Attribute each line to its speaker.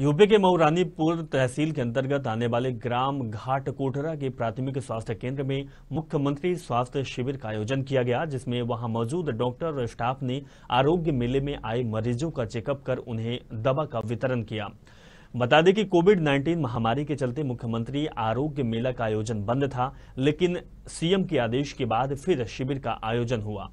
Speaker 1: UP के मऊरानीपुर तहसील के अंतर्गत आने वाले ग्राम घाट कोटरा के प्राथमिक स्वास्थ्य केंद्र में मुख्यमंत्री स्वास्थ्य शिविर का आयोजन किया गया जिसमें वहां मौजूद डॉक्टर और स्टाफ ने आरोग्य मेले में आए मरीजों का चेकअप कर उन्हें दवा का वितरण किया बता दें कि कोविड 19 महामारी के चलते मुख्यमंत्री आरोग्य मेला का आयोजन बंद था लेकिन सीएम के आदेश के बाद फिर शिविर का आयोजन हुआ